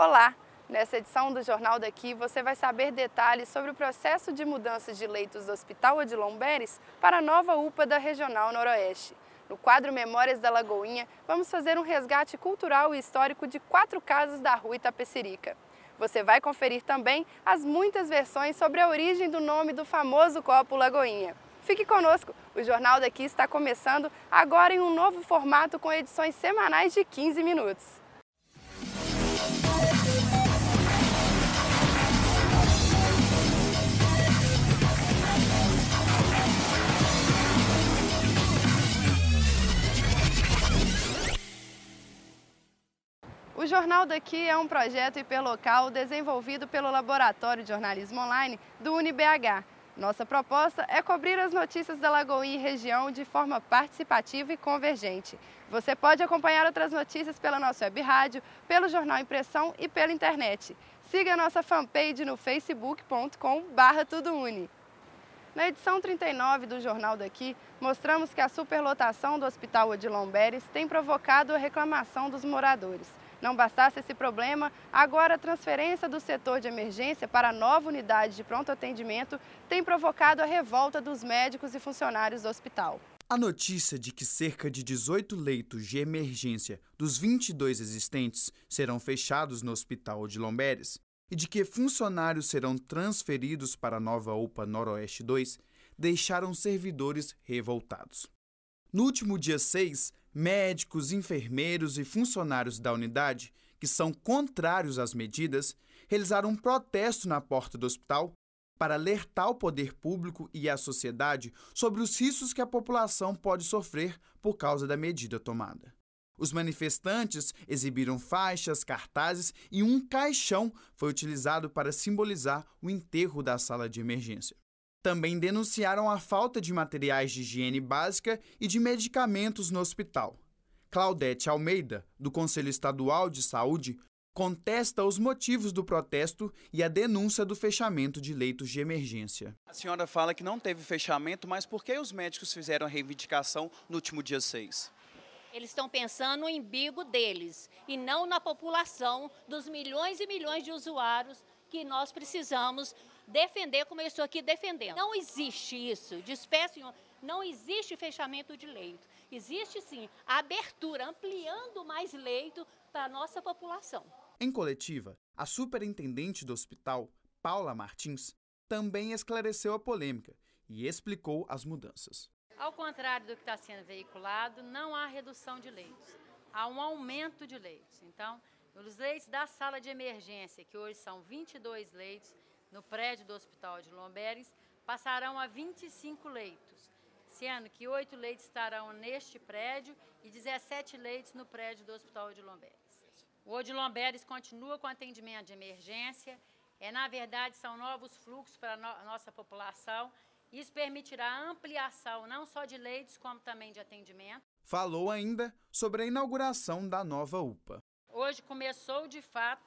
Olá! Nessa edição do Jornal daqui, você vai saber detalhes sobre o processo de mudança de leitos do Hospital Odilon Beres para a nova UPA da Regional Noroeste. No quadro Memórias da Lagoinha, vamos fazer um resgate cultural e histórico de quatro casas da rua Itapecerica. Você vai conferir também as muitas versões sobre a origem do nome do famoso copo Lagoinha. Fique conosco, o Jornal daqui está começando agora em um novo formato com edições semanais de 15 minutos. Jornal Daqui é um projeto hiperlocal desenvolvido pelo Laboratório de Jornalismo Online do UniBH. Nossa proposta é cobrir as notícias da Lagoinha e região de forma participativa e convergente. Você pode acompanhar outras notícias pela nossa web rádio, pelo jornal Impressão e pela internet. Siga nossa fanpage no facebook.com.br tudouni Na edição 39 do Jornal Daqui, mostramos que a superlotação do Hospital Odilon Beres tem provocado a reclamação dos moradores. Não bastasse esse problema, agora a transferência do setor de emergência para a nova unidade de pronto atendimento tem provocado a revolta dos médicos e funcionários do hospital. A notícia de que cerca de 18 leitos de emergência dos 22 existentes serão fechados no Hospital de Lomberes e de que funcionários serão transferidos para a nova UPA Noroeste 2 deixaram servidores revoltados. No último dia 6, médicos, enfermeiros e funcionários da unidade, que são contrários às medidas, realizaram um protesto na porta do hospital para alertar o poder público e a sociedade sobre os riscos que a população pode sofrer por causa da medida tomada. Os manifestantes exibiram faixas, cartazes e um caixão foi utilizado para simbolizar o enterro da sala de emergência. Também denunciaram a falta de materiais de higiene básica e de medicamentos no hospital. Claudete Almeida, do Conselho Estadual de Saúde, contesta os motivos do protesto e a denúncia do fechamento de leitos de emergência. A senhora fala que não teve fechamento, mas por que os médicos fizeram a reivindicação no último dia 6? Eles estão pensando no embigo deles e não na população dos milhões e milhões de usuários que nós precisamos defender, como eu estou aqui defendendo. Não existe isso, de espécie não existe fechamento de leito. Existe sim a abertura, ampliando mais leito para a nossa população. Em coletiva, a superintendente do hospital, Paula Martins, também esclareceu a polêmica e explicou as mudanças. Ao contrário do que está sendo veiculado, não há redução de leitos, há um aumento de leitos. Então, nos leitos da sala de emergência, que hoje são 22 leitos, no prédio do Hospital de Lomberes, passarão a 25 leitos, sendo que oito leitos estarão neste prédio e 17 leitos no prédio do Hospital de Lomberes. O Odilomberes continua com atendimento de emergência, é, na verdade, são novos fluxos para a no nossa população. Isso permitirá ampliação não só de leitos, como também de atendimento. Falou ainda sobre a inauguração da nova UPA. Hoje começou de fato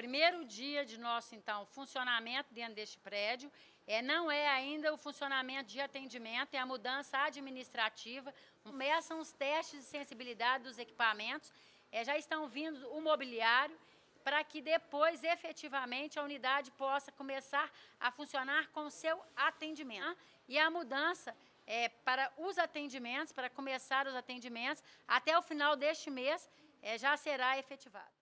primeiro dia de nosso então funcionamento dentro deste prédio. É, não é ainda o funcionamento de atendimento, é a mudança administrativa. Começam os testes de sensibilidade dos equipamentos, é, já estão vindo o mobiliário para que depois efetivamente a unidade possa começar a funcionar com o seu atendimento. E a mudança é para os atendimentos, para começar os atendimentos até o final deste mês é, já será efetivado.